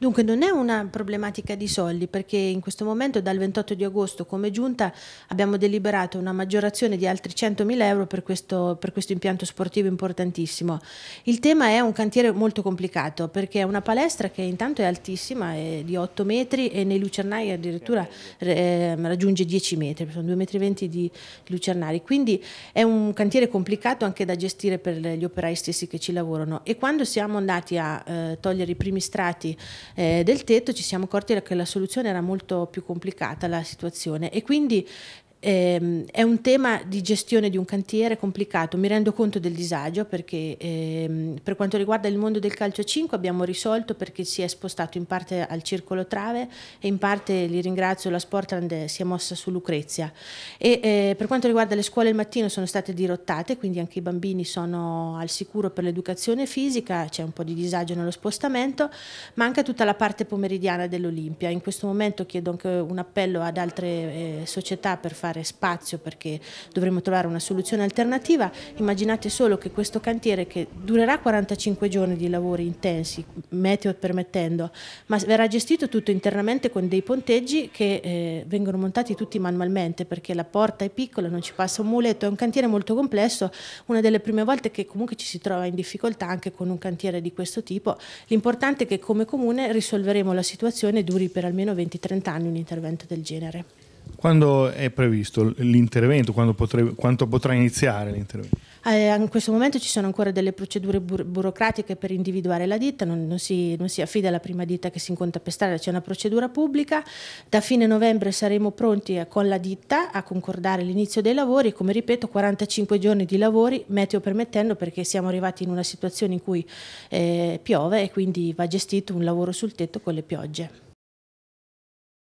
Dunque non è una problematica di soldi perché in questo momento dal 28 di agosto come giunta abbiamo deliberato una maggiorazione di altri 100.000 euro per questo, per questo impianto sportivo importantissimo. Il tema è un cantiere molto complicato perché è una palestra che intanto è altissima, è di 8 metri e nei lucernari addirittura eh, raggiunge 10 metri, sono 2,20 metri di lucernari, quindi è un cantiere complicato anche da gestire per gli operai stessi che ci lavorano e quando siamo andati a eh, togliere i primi strati eh, del tetto ci siamo accorti che la soluzione era molto più complicata la situazione e quindi Ehm, è un tema di gestione di un cantiere complicato, mi rendo conto del disagio perché eh, per quanto riguarda il mondo del calcio 5 abbiamo risolto perché si è spostato in parte al circolo Trave e in parte, li ringrazio, la Sportland si è mossa su Lucrezia. E, eh, per quanto riguarda le scuole il mattino sono state dirottate, quindi anche i bambini sono al sicuro per l'educazione fisica, c'è un po' di disagio nello spostamento, ma anche tutta la parte pomeridiana dell'Olimpia. In questo momento chiedo anche un appello ad altre eh, società per fare fare spazio perché dovremo trovare una soluzione alternativa. Immaginate solo che questo cantiere che durerà 45 giorni di lavori intensi, meteo permettendo, ma verrà gestito tutto internamente con dei ponteggi che eh, vengono montati tutti manualmente perché la porta è piccola, non ci passa un muletto, è un cantiere molto complesso, una delle prime volte che comunque ci si trova in difficoltà anche con un cantiere di questo tipo. L'importante è che come comune risolveremo la situazione e duri per almeno 20-30 anni un intervento del genere. Quando è previsto l'intervento? Potrebbe, quanto potrà iniziare l'intervento? Eh, in questo momento ci sono ancora delle procedure bur- burocratiche per individuare la ditta, non, non, si, non, si, affida alla prima ditta che si incontra per strada, c'è una procedura pubblica. Da fine novembre saremo pronti eh, con la ditta a concordare l'inizio dei lavori, come ripeto 45 giorni di lavori, meteo permettendo perché siamo arrivati in una situazione in cui eh, piove e quindi va gestito un lavoro sul tetto con le piogge.